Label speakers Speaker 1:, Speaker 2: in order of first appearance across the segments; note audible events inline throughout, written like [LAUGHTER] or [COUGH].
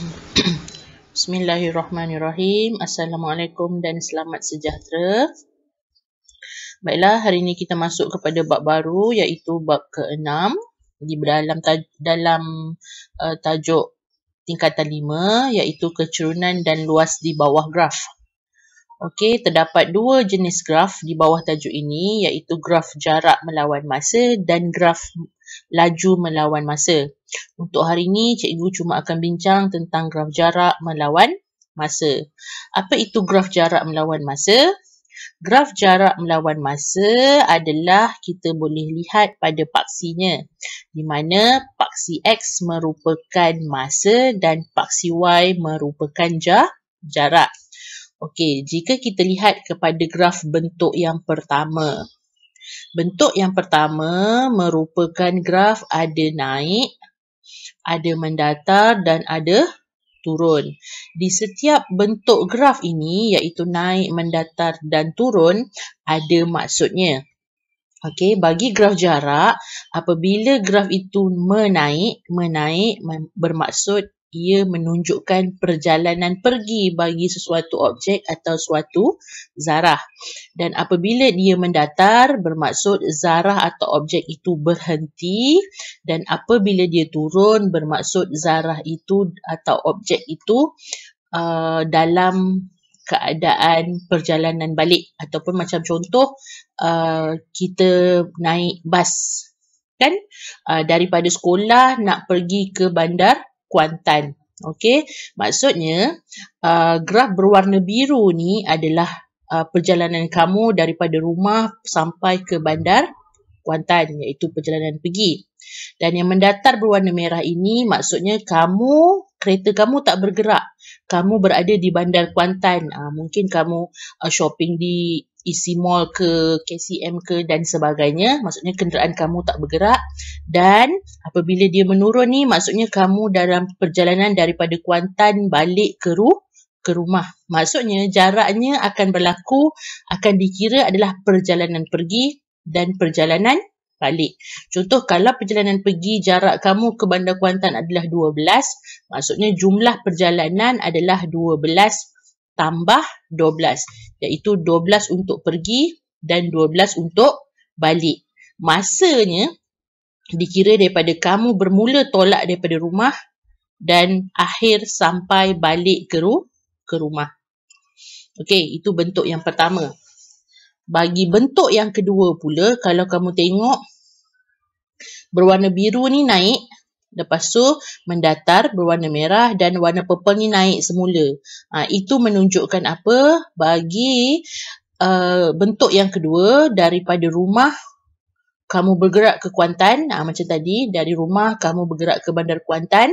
Speaker 1: [CLEARS THROAT] Bismillahirrahmanirrahim. Assalamualaikum dan selamat sejahtera. Baiklah, hari ini kita masuk kepada bab baru iaitu bab ke-6 di dalam taj- dalam uh, tajuk tingkatan 5 iaitu kecerunan dan luas di bawah graf. Okey, terdapat dua jenis graf di bawah tajuk ini iaitu graf jarak melawan masa dan graf laju melawan masa. Untuk hari ini, cikgu cuma akan bincang tentang graf jarak melawan masa. Apa itu graf jarak melawan masa? Graf jarak melawan masa adalah kita boleh lihat pada paksinya di mana paksi X merupakan masa dan paksi Y merupakan jarak. Okey, jika kita lihat kepada graf bentuk yang pertama. Bentuk yang pertama merupakan graf ada naik ada mendatar dan ada turun. Di setiap bentuk graf ini iaitu naik, mendatar dan turun ada maksudnya. Okey, bagi graf jarak, apabila graf itu menaik, menaik bermaksud ia menunjukkan perjalanan pergi bagi sesuatu objek atau suatu zarah dan apabila dia mendatar bermaksud zarah atau objek itu berhenti dan apabila dia turun bermaksud zarah itu atau objek itu uh, dalam keadaan perjalanan balik ataupun macam contoh uh, kita naik bas kan uh, daripada sekolah nak pergi ke bandar kuantan. Okey, maksudnya uh, graf berwarna biru ni adalah uh, perjalanan kamu daripada rumah sampai ke bandar Kuantan iaitu perjalanan pergi. Dan yang mendatar berwarna merah ini maksudnya kamu, kereta kamu tak bergerak. Kamu berada di bandar Kuantan. Uh, mungkin kamu uh, shopping di isi mall ke KCM ke dan sebagainya maksudnya kenderaan kamu tak bergerak dan apabila dia menurun ni maksudnya kamu dalam perjalanan daripada Kuantan balik ke Ruh ke rumah. Maksudnya jaraknya akan berlaku akan dikira adalah perjalanan pergi dan perjalanan balik. Contoh kalau perjalanan pergi jarak kamu ke Bandar Kuantan adalah 12, maksudnya jumlah perjalanan adalah 12 tambah 12 iaitu 12 untuk pergi dan 12 untuk balik. Masanya dikira daripada kamu bermula tolak daripada rumah dan akhir sampai balik ke, ru- ke rumah. Okey, itu bentuk yang pertama. Bagi bentuk yang kedua pula kalau kamu tengok berwarna biru ni naik Lepas tu mendatar berwarna merah dan warna purple ni naik semula. Ha, itu menunjukkan apa bagi uh, bentuk yang kedua daripada rumah kamu bergerak ke Kuantan. Ha, macam tadi dari rumah kamu bergerak ke bandar Kuantan.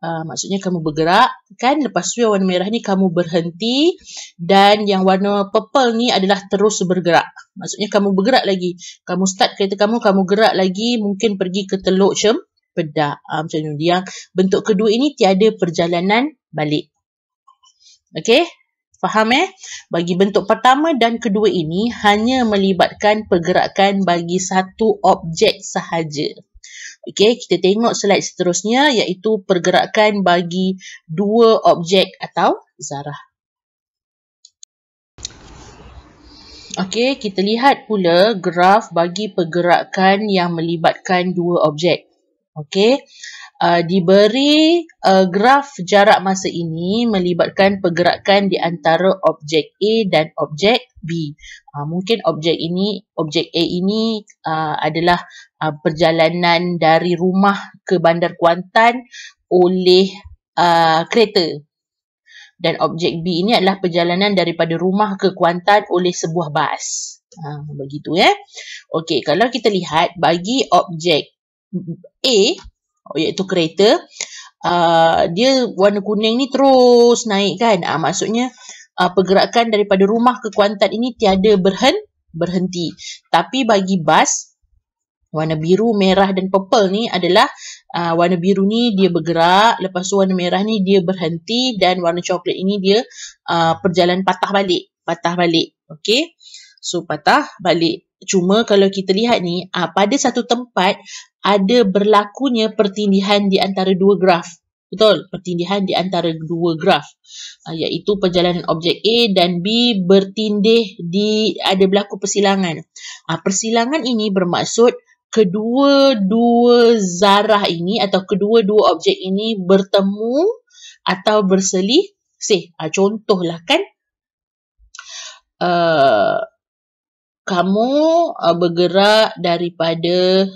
Speaker 1: Uh, maksudnya kamu bergerak kan lepas tu yang warna merah ni kamu berhenti dan yang warna purple ni adalah terus bergerak maksudnya kamu bergerak lagi kamu start kereta kamu kamu gerak lagi mungkin pergi ke Teluk Cem pedak uh, ah, macam tu. Yang bentuk kedua ini tiada perjalanan balik. Okey? Faham eh? Bagi bentuk pertama dan kedua ini hanya melibatkan pergerakan bagi satu objek sahaja. Okey, kita tengok slide seterusnya iaitu pergerakan bagi dua objek atau zarah. Okey, kita lihat pula graf bagi pergerakan yang melibatkan dua objek. Okey. Uh, diberi uh, graf jarak masa ini melibatkan pergerakan di antara objek A dan objek B. Uh, mungkin objek ini, objek A ini uh, adalah uh, perjalanan dari rumah ke bandar Kuantan oleh uh, kereta. Dan objek B ini adalah perjalanan daripada rumah ke Kuantan oleh sebuah bas. Ha, begitu ya. Okey, kalau kita lihat bagi objek A iaitu kereta uh, dia warna kuning ni terus naik kan uh, maksudnya uh, pergerakan daripada rumah ke Kuantan ini tiada berhen berhenti tapi bagi bas warna biru, merah dan purple ni adalah uh, warna biru ni dia bergerak lepas tu warna merah ni dia berhenti dan warna coklat ini dia uh, perjalanan patah balik patah balik okey so patah balik cuma kalau kita lihat ni uh, pada satu tempat ada berlakunya pertindihan di antara dua graf betul pertindihan di antara dua graf uh, iaitu perjalanan objek A dan B bertindih di ada berlaku persilangan uh, persilangan ini bermaksud kedua-dua zarah ini atau kedua-dua objek ini bertemu atau berselisih uh, contohlah kan uh, kamu uh, bergerak daripada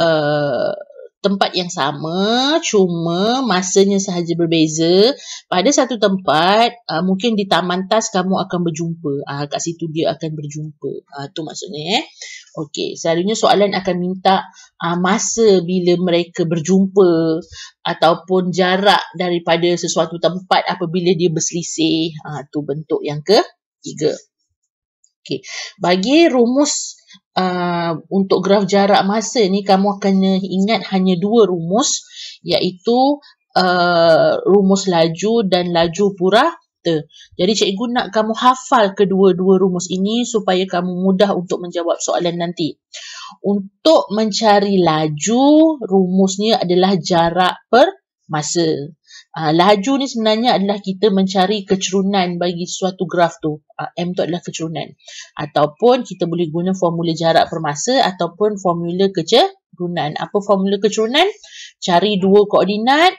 Speaker 1: uh, tempat yang sama cuma masanya sahaja berbeza pada satu tempat uh, mungkin di taman tas kamu akan berjumpa uh, kat situ dia akan berjumpa uh, tu maksudnya eh okey selalunya soalan akan minta uh, masa bila mereka berjumpa ataupun jarak daripada sesuatu tempat apabila dia berselisih uh, tu bentuk yang ke ketiga Okey. Bagi rumus uh, untuk graf jarak masa ni kamu akan ingat hanya dua rumus iaitu uh, rumus laju dan laju purata. Jadi cikgu nak kamu hafal kedua-dua rumus ini supaya kamu mudah untuk menjawab soalan nanti. Untuk mencari laju, rumusnya adalah jarak per masa. Uh, laju ni sebenarnya adalah kita mencari kecerunan bagi suatu graf tu. Uh, M tu adalah kecerunan. Ataupun kita boleh guna formula jarak permasa ataupun formula kecerunan. Apa formula kecerunan? Cari dua koordinat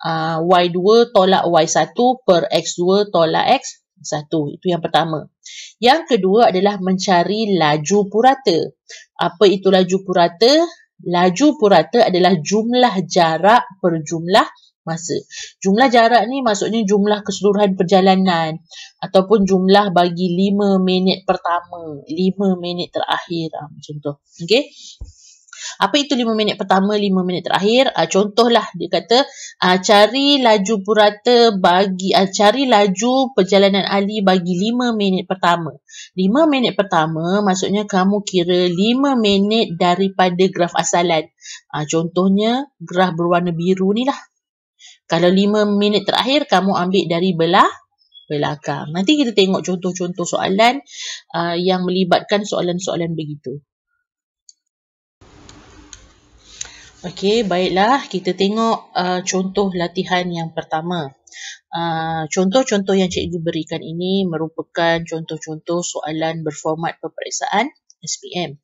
Speaker 1: uh, ah, Y2 tolak Y1 per X2 tolak X1. Itu yang pertama. Yang kedua adalah mencari laju purata. Apa itu laju purata? Laju purata adalah jumlah jarak per jumlah masa. Jumlah jarak ni maksudnya jumlah keseluruhan perjalanan ataupun jumlah bagi 5 minit pertama, 5 minit terakhir ha, macam tu. Okay. Apa itu 5 minit pertama, 5 minit terakhir? Ha, contohlah dia kata ha, cari laju purata bagi ha, cari laju perjalanan Ali bagi 5 minit pertama. 5 minit pertama maksudnya kamu kira 5 minit daripada graf asalan. Ha, contohnya graf berwarna biru ni lah. Kalau lima minit terakhir kamu ambil dari belah belakang. Nanti kita tengok contoh-contoh soalan uh, yang melibatkan soalan-soalan begitu. Okey, baiklah kita tengok uh, contoh latihan yang pertama. Uh, contoh-contoh uh, yang cikgu berikan ini merupakan contoh-contoh soalan berformat peperiksaan. SPM.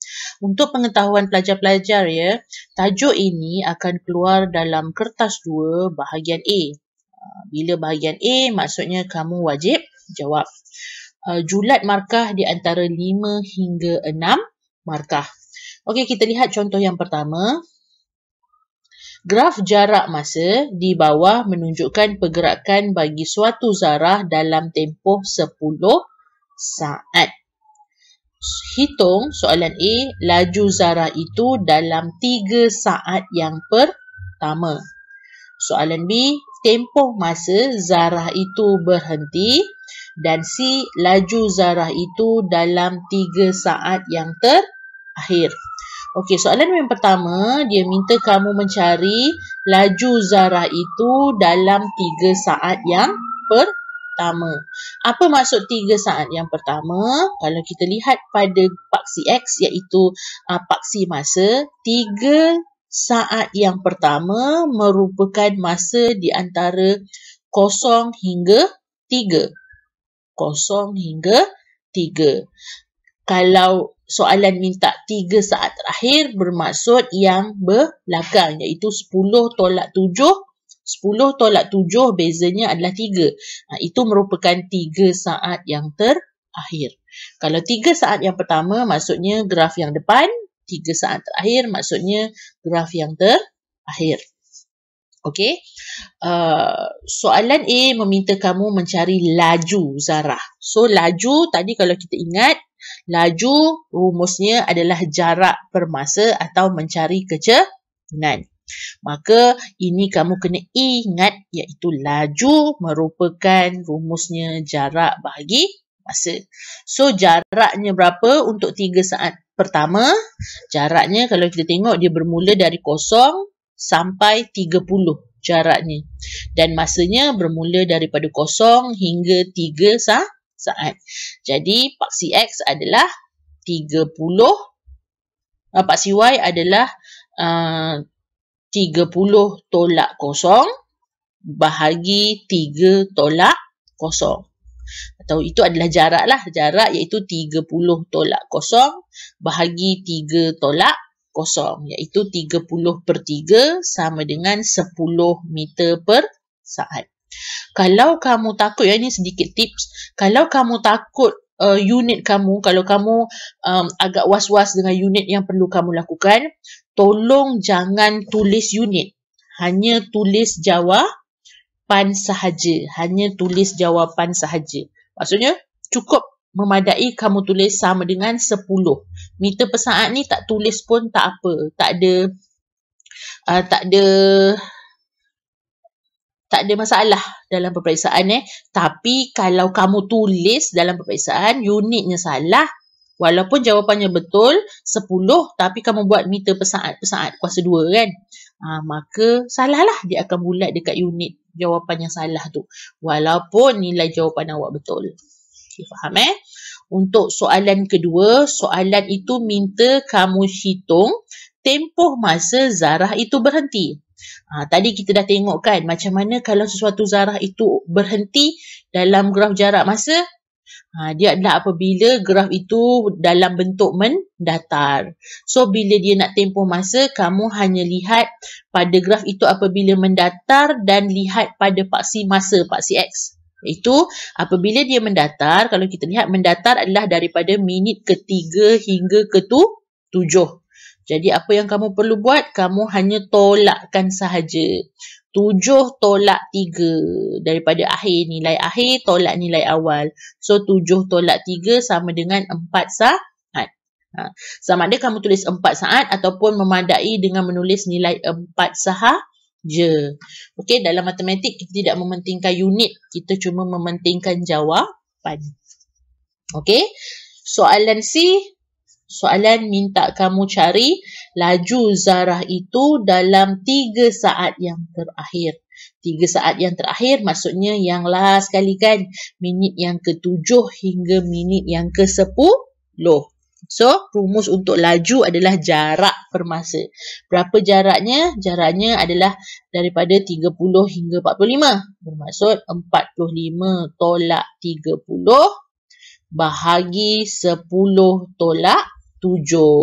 Speaker 1: Untuk pengetahuan pelajar-pelajar ya, tajuk ini akan keluar dalam kertas 2 bahagian A. Ah, bila bahagian A maksudnya kamu wajib jawab. Ah, julat markah di antara 5 hingga 6 markah. Okey, kita lihat contoh yang pertama. Graf jarak masa di bawah menunjukkan pergerakan bagi suatu zarah dalam tempoh 10 saat hitung soalan A laju Zara itu dalam 3 saat yang pertama. Soalan B tempoh masa Zara itu berhenti dan C laju Zara itu dalam 3 saat yang terakhir. Okey, soalan yang pertama dia minta kamu mencari laju Zara itu dalam 3 saat yang pertama pertama. Apa maksud tiga saat yang pertama? Kalau kita lihat pada paksi X iaitu uh, paksi masa, tiga saat yang pertama merupakan masa di antara kosong hingga tiga. Kosong hingga tiga. Kalau soalan minta tiga saat terakhir bermaksud yang belakang iaitu sepuluh tolak tujuh 10 tolak 7 bezanya adalah 3. Ha, itu merupakan 3 saat yang terakhir. Kalau 3 saat yang pertama maksudnya graf yang depan, 3 saat terakhir maksudnya graf yang terakhir. Okey. Uh, soalan A meminta kamu mencari laju zarah. So laju tadi kalau kita ingat laju rumusnya adalah jarak per masa atau mencari kecepatan. Maka ini kamu kena ingat iaitu laju merupakan rumusnya jarak bahagi masa. So jaraknya berapa untuk tiga saat pertama? Jaraknya kalau kita tengok dia bermula dari kosong sampai tiga puluh jaraknya dan masanya bermula daripada kosong hingga tiga sa saat. Jadi paksi X adalah 30, uh, paksi Y adalah ah, 30 tolak kosong bahagi 3 tolak kosong Atau itu adalah jarak lah. Jarak iaitu 30 tolak kosong bahagi 3 tolak 0. Iaitu 30 per 3 sama dengan 10 meter per saat. Kalau kamu takut, ya ini sedikit tips. Kalau kamu takut uh, unit kamu, kalau kamu um, agak was-was dengan unit yang perlu kamu lakukan, tolong jangan tulis unit. Hanya tulis jawapan sahaja. Hanya tulis jawapan sahaja. Maksudnya, cukup memadai kamu tulis sama dengan 10. Meter per saat ni tak tulis pun tak apa. Tak ada, uh, tak ada, tak ada masalah dalam peperiksaan eh. Tapi kalau kamu tulis dalam peperiksaan unitnya salah, Walaupun jawapannya betul 10 tapi kamu buat meter per saat per saat kuasa 2 kan. Ha, maka salahlah dia akan bulat dekat unit jawapan yang salah tu. Walaupun nilai jawapan awak betul. Okay, faham eh? Untuk soalan kedua, soalan itu minta kamu hitung tempoh masa zarah itu berhenti. Ha, tadi kita dah tengok kan macam mana kalau sesuatu zarah itu berhenti dalam graf jarak masa Ha, dia adalah apabila graf itu dalam bentuk mendatar. So bila dia nak tempoh masa, kamu hanya lihat pada graf itu apabila mendatar dan lihat pada paksi masa, paksi X. Itu apabila dia mendatar, kalau kita lihat mendatar adalah daripada minit ketiga hingga ke tujuh. Jadi apa yang kamu perlu buat, kamu hanya tolakkan sahaja tujuh tolak tiga daripada akhir nilai akhir tolak nilai awal. So tujuh tolak tiga sama dengan empat sah. Ha. Sama ada kamu tulis empat saat ataupun memadai dengan menulis nilai empat sahaja. Okey dalam matematik kita tidak mementingkan unit. Kita cuma mementingkan jawapan. Okey. Soalan C soalan minta kamu cari laju zarah itu dalam tiga saat yang terakhir. Tiga saat yang terakhir maksudnya yang last kali kan minit yang ketujuh hingga minit yang ke-10. So, rumus untuk laju adalah jarak permasa. Berapa jaraknya? Jaraknya adalah daripada 30 hingga 45. Bermaksud 45 tolak 30 bahagi 10 tolak 45 tujuh.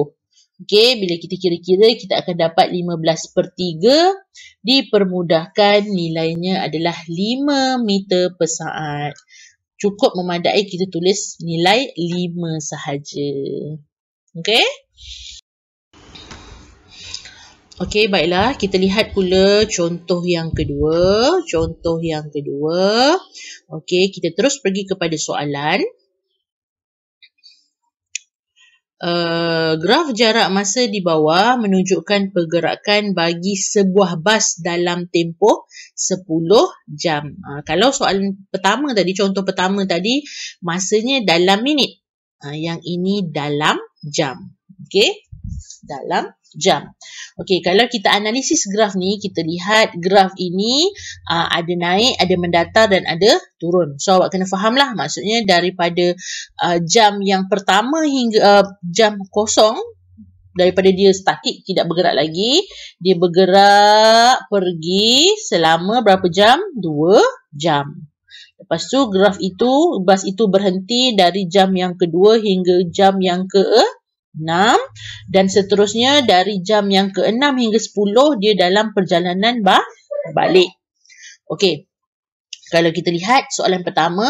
Speaker 1: Okey, bila kita kira-kira kita akan dapat 15 per 3 dipermudahkan nilainya adalah 5 meter per saat. Cukup memadai kita tulis nilai 5 sahaja. Okey? Okey, baiklah. Kita lihat pula contoh yang kedua. Contoh yang kedua. Okey, kita terus pergi kepada Soalan uh, graf jarak masa di bawah menunjukkan pergerakan bagi sebuah bas dalam tempoh 10 jam. Uh, kalau soalan pertama tadi, contoh pertama tadi, masanya dalam minit. Uh, yang ini dalam jam. Okey dalam jam. Okey, kalau kita analisis graf ni, kita lihat graf ini aa, ah, ada naik, ada mendatar dan ada turun. So, awak kena fahamlah maksudnya daripada aa, ah, jam yang pertama hingga aa, ah, jam kosong, daripada dia statik tidak bergerak lagi, dia bergerak pergi selama berapa jam? Dua jam. Lepas tu graf itu, bas itu berhenti dari jam yang kedua hingga jam yang ke 6 dan seterusnya dari jam yang ke-6 hingga 10 dia dalam perjalanan balik. Okey. Kalau kita lihat soalan pertama,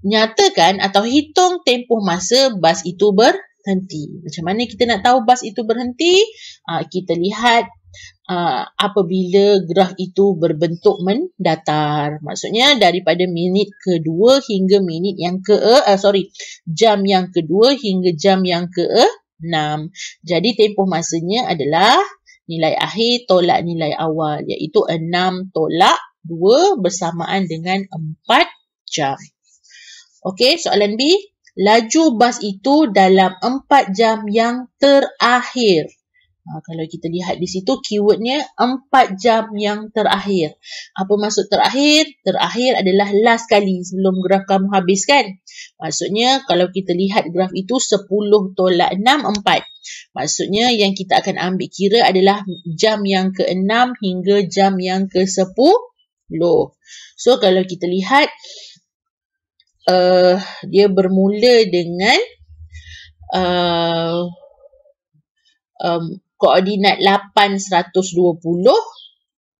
Speaker 1: nyatakan atau hitung tempoh masa bas itu berhenti. Macam mana kita nak tahu bas itu berhenti? Aa, ah, kita lihat aa, ah, apabila graf itu berbentuk mendatar. Maksudnya daripada minit kedua hingga minit yang ke uh, sorry, jam yang kedua hingga jam yang ke eh, 6. Jadi tempoh masanya adalah nilai akhir tolak nilai awal iaitu 6 tolak 2 bersamaan dengan 4 jam. Okey, soalan B. Laju bas itu dalam 4 jam yang terakhir. Ah, kalau kita lihat di situ keywordnya empat jam yang terakhir. Apa maksud terakhir? Terakhir adalah last kali sebelum graf kamu habiskan. Maksudnya kalau kita lihat graf itu 10 tolak 6 4. Maksudnya yang kita akan ambil kira adalah jam yang ke-6 hingga jam yang ke-10. So kalau kita lihat uh, dia bermula dengan uh, um, koordinat 8120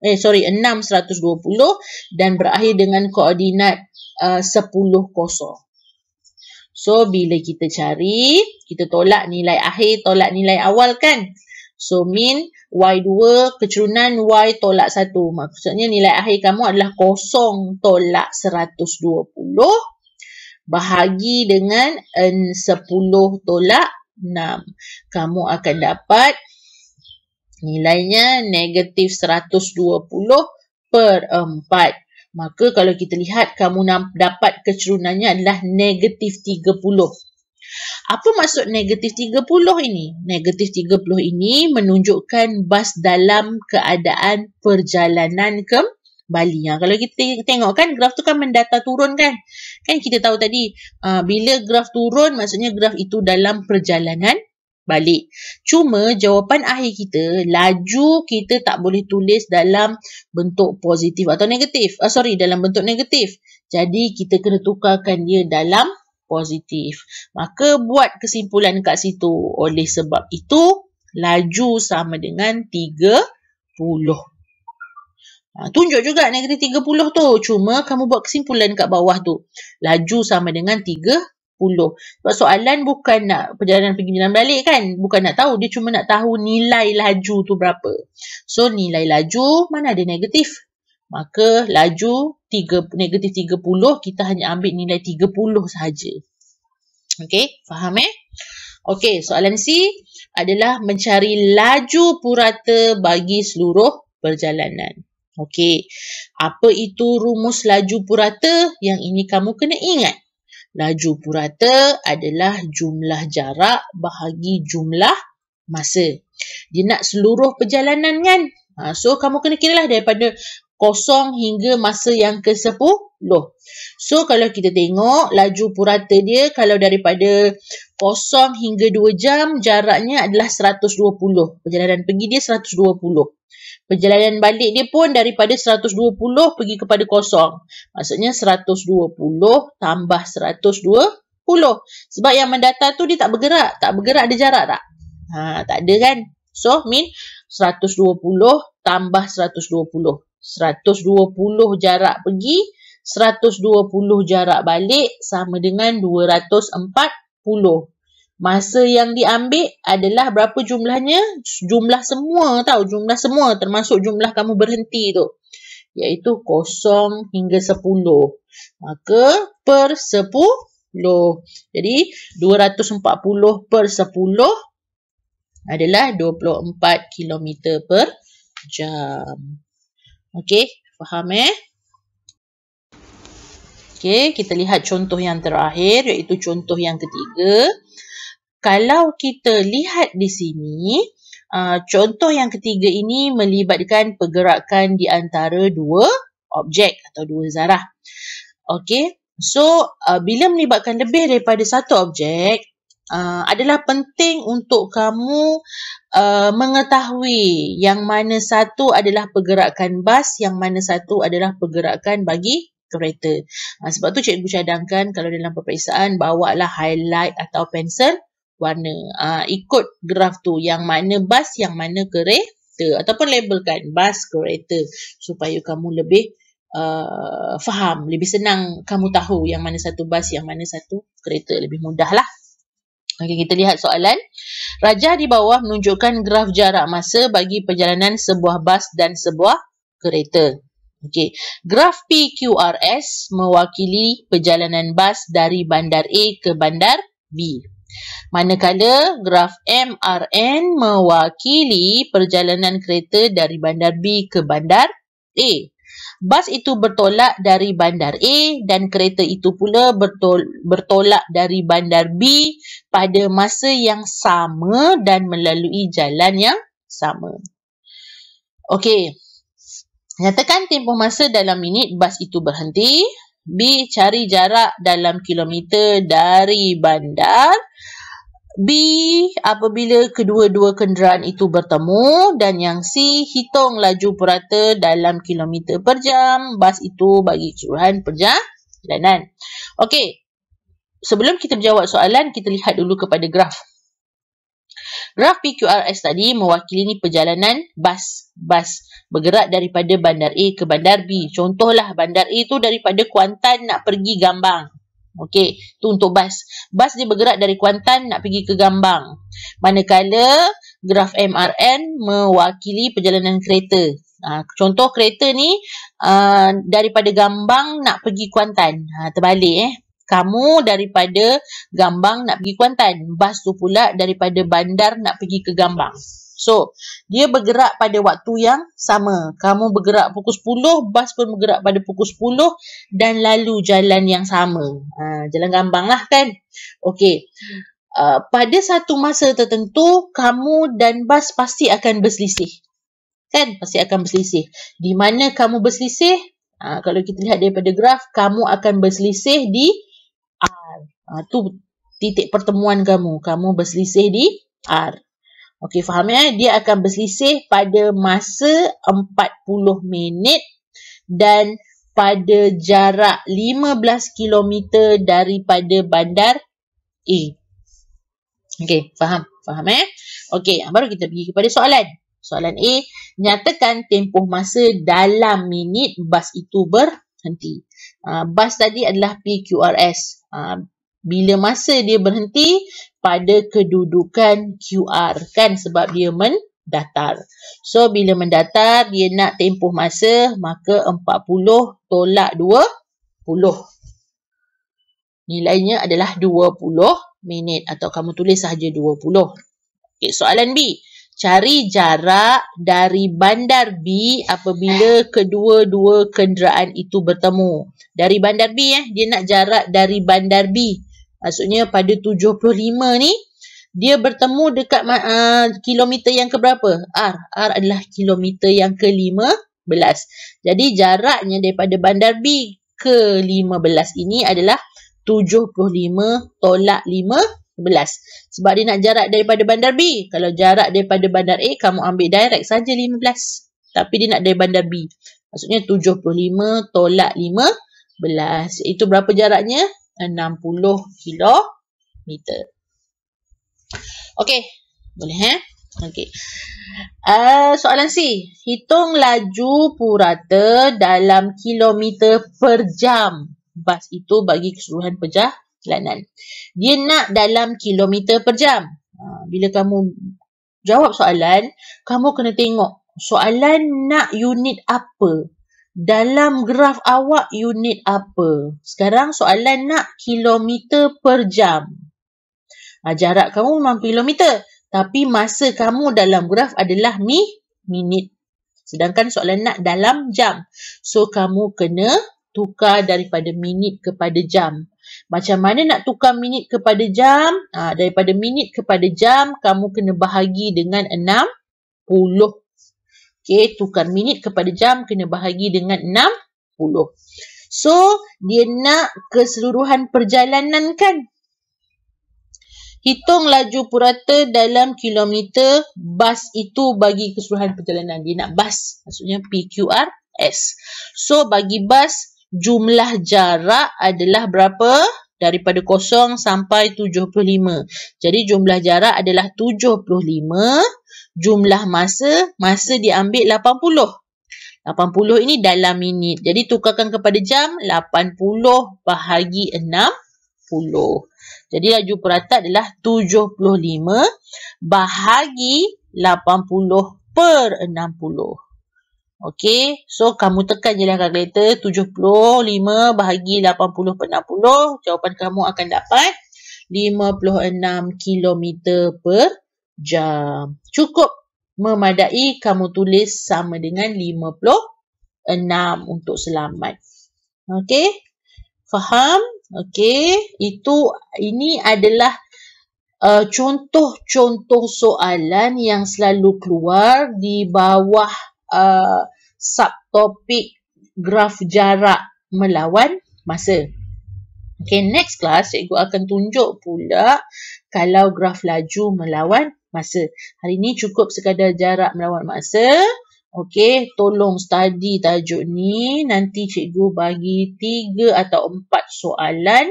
Speaker 1: eh sorry 6120 dan berakhir dengan koordinat uh, kosong. So bila kita cari, kita tolak nilai akhir, tolak nilai awal kan? So mean y2 kecerunan y tolak 1. Maksudnya nilai akhir kamu adalah kosong tolak 120 bahagi dengan n eh, 10 tolak 6. Kamu akan dapat 0.0 nilainya negatif 120 per 4. Maka kalau kita lihat kamu dapat kecerunannya adalah negatif 30. Apa maksud negatif 30 ini? Negatif 30 ini menunjukkan bas dalam keadaan perjalanan ke Bali. Ya, kalau kita tengok kan graf tu kan mendata turun kan? Kan kita tahu tadi uh, bila graf turun maksudnya graf itu dalam perjalanan balik. Cuma jawapan akhir kita, laju kita tak boleh tulis dalam bentuk positif atau negatif. Uh, sorry, dalam bentuk negatif. Jadi kita kena tukarkan dia dalam positif. Maka buat kesimpulan kat situ. Oleh sebab itu, laju sama dengan 30. Ha, tunjuk juga negatif 30 tu. Cuma kamu buat kesimpulan kat bawah tu. Laju sama dengan 30. 10. Sebab soalan bukan nak perjalanan pergi dan balik kan. Bukan nak tahu. Dia cuma nak tahu nilai laju tu berapa. So nilai laju mana ada negatif. Maka laju tiga, negatif 30 kita hanya ambil nilai 30 puluh sahaja. Okay faham eh? Okay soalan C adalah mencari laju purata bagi seluruh perjalanan. Okay apa itu rumus laju purata yang ini kamu kena ingat. Laju purata adalah jumlah jarak bahagi jumlah masa. Dia nak seluruh perjalanan kan? Ha, so, kamu kena kira lah daripada kosong hingga masa yang ke-10. So, kalau kita tengok laju purata dia, kalau daripada kosong hingga 2 jam, jaraknya adalah 120. Perjalanan pergi dia 120. Perjalanan balik dia pun daripada 120 pergi kepada kosong. Maksudnya 120 tambah 120. Sebab yang mendata tu dia tak bergerak. Tak bergerak ada jarak tak? Ha, tak ada kan? So, mean 120 tambah 120. 120 jarak pergi, 120 jarak balik sama dengan 240. Masa yang diambil adalah berapa jumlahnya? Jumlah semua tau. Jumlah semua termasuk jumlah kamu berhenti tu. Iaitu kosong hingga sepuluh. Maka per sepuluh. Jadi 240 per sepuluh adalah 24 km per jam. Okey, faham eh? Okey, kita lihat contoh yang terakhir iaitu contoh yang ketiga kalau kita lihat di sini, uh, contoh yang ketiga ini melibatkan pergerakan di antara dua objek atau dua zarah. Okey, so uh, bila melibatkan lebih daripada satu objek, Uh, adalah penting untuk kamu uh, mengetahui yang mana satu adalah pergerakan bas, yang mana satu adalah pergerakan bagi kereta. Uh, sebab tu cikgu cadangkan kalau dalam peperiksaan, bawa lah highlight atau pensel warna. Uh, ikut graf tu yang mana bas, yang mana kereta ataupun labelkan bas kereta supaya kamu lebih uh, faham, lebih senang kamu tahu yang mana satu bas, yang mana satu kereta. Lebih mudah lah. Okay, kita lihat soalan. Raja di bawah menunjukkan graf jarak masa bagi perjalanan sebuah bas dan sebuah kereta. Okey, graf PQRS mewakili perjalanan bas dari bandar A ke bandar B manakala graf MRN mewakili perjalanan kereta dari bandar B ke bandar A. Bas itu bertolak dari bandar A dan kereta itu pula bertol bertolak dari bandar B pada masa yang sama dan melalui jalan yang sama. Okey. Nyatakan tempoh masa dalam minit bas itu berhenti. B cari jarak dalam kilometer dari bandar B apabila kedua-dua kenderaan itu bertemu dan yang C hitung laju purata dalam kilometer per jam bas itu bagi curahan perjalanan. Okey. Sebelum kita menjawab soalan kita lihat dulu kepada graf. Graf PQRS tadi mewakili perjalanan bas. Bas bergerak daripada bandar A ke bandar B. Contohlah bandar A tu daripada Kuantan nak pergi Gambang. Okey, tu untuk bas. Bas dia bergerak dari Kuantan nak pergi ke Gambang. Manakala graf MRN mewakili perjalanan kereta. Ha, contoh kereta ni uh, daripada Gambang nak pergi Kuantan. Ha, terbalik eh. Kamu daripada Gambang nak pergi Kuantan. Bas tu pula daripada bandar nak pergi ke Gambang. So, dia bergerak pada waktu yang sama. Kamu bergerak pukul 10, bas pun bergerak pada pukul 10 dan lalu jalan yang sama. Ha, jalan gambang lah kan? Okay. Hmm. Uh, pada satu masa tertentu, kamu dan bas pasti akan berselisih. Kan? Pasti akan berselisih. Di mana kamu berselisih? Ha, kalau kita lihat daripada graf, kamu akan berselisih di R. Ha, tu titik pertemuan kamu. Kamu berselisih di R. Okey, faham ya? Dia akan berselisih pada masa 40 minit dan pada jarak 15 km daripada bandar A. Okey, faham? Faham eh? Okey, ah, baru kita pergi kepada soalan. Soalan A, nyatakan tempoh masa dalam minit bas itu berhenti. Uh, bas tadi adalah PQRS. Uh, ah, bila masa dia berhenti, pada kedudukan QR kan sebab dia mendatar. So bila mendatar dia nak tempoh masa maka 40 tolak 20. Nilainya adalah 20 minit atau kamu tulis sahaja 20. Okey, soalan B. Cari jarak dari bandar B apabila kedua-dua kenderaan itu bertemu. Dari bandar B eh, dia nak jarak dari bandar B Maksudnya pada 75 ni dia bertemu dekat uh, kilometer yang keberapa? R. R adalah kilometer yang ke-15. Jadi jaraknya daripada bandar B ke-15 ini adalah 75 tolak 15. Sebab dia nak jarak daripada bandar B. Kalau jarak daripada bandar A, kamu ambil direct saja 15. Tapi dia nak dari bandar B. Maksudnya 75 tolak 15. Itu berapa jaraknya? 60 km. Okey, boleh eh? Okey. Uh, soalan C, hitung laju purata dalam kilometer per jam. Bas itu bagi keseluruhan perjalanan. Dia nak dalam kilometer per jam. Uh, bila kamu jawab soalan, kamu kena tengok soalan nak unit apa dalam graf awak unit apa? Sekarang soalan nak kilometer per jam. Ha, jarak kamu memang kilometer. Tapi masa kamu dalam graf adalah mi, minit. Sedangkan soalan nak dalam jam. So kamu kena tukar daripada minit kepada jam. Macam mana nak tukar minit kepada jam? Ha, daripada minit kepada jam, kamu kena bahagi dengan enam puluh. Okay, tukar minit kepada jam kena bahagi dengan 60. So, dia nak keseluruhan perjalanan kan? Hitung laju purata dalam kilometer bas itu bagi keseluruhan perjalanan. Dia nak bas, maksudnya PQRS. So, bagi bas, jumlah jarak adalah berapa? Daripada kosong sampai 75. Jadi, jumlah jarak adalah 75 jumlah masa, masa diambil 80. 80 ini dalam minit. Jadi tukarkan kepada jam 80 bahagi 60. Jadi laju peratat adalah 75 bahagi 80 per 60. Okey, so kamu tekan je lah kalkulator 75 bahagi 80 per 60. Jawapan kamu akan dapat 56 kilometer per jam. Cukup memadai kamu tulis sama dengan 56 untuk selamat. Okey? Faham? Okey, itu ini adalah uh, contoh-contoh uh, soalan yang selalu keluar di bawah uh, subtopik graf jarak melawan masa. Okey, next class cikgu akan tunjuk pula kalau graf laju melawan masa. Hari ni cukup sekadar jarak melawan masa. Okey, tolong study tajuk ni. Nanti cikgu bagi tiga atau empat soalan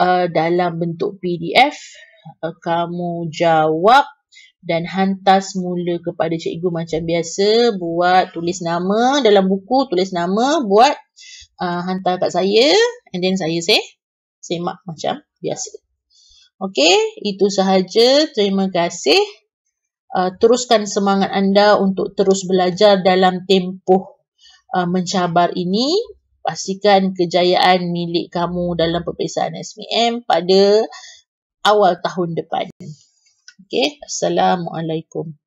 Speaker 1: uh, dalam bentuk PDF. Uh, kamu jawab dan hantar semula kepada cikgu macam biasa. Buat tulis nama dalam buku, tulis nama, buat uh, hantar kat saya. And then saya say, semak macam biasa. Okey, itu sahaja. Terima kasih. Uh, teruskan semangat anda untuk terus belajar dalam tempoh uh, mencabar ini. Pastikan kejayaan milik kamu dalam peperiksaan SPM pada awal tahun depan. Okey, Assalamualaikum.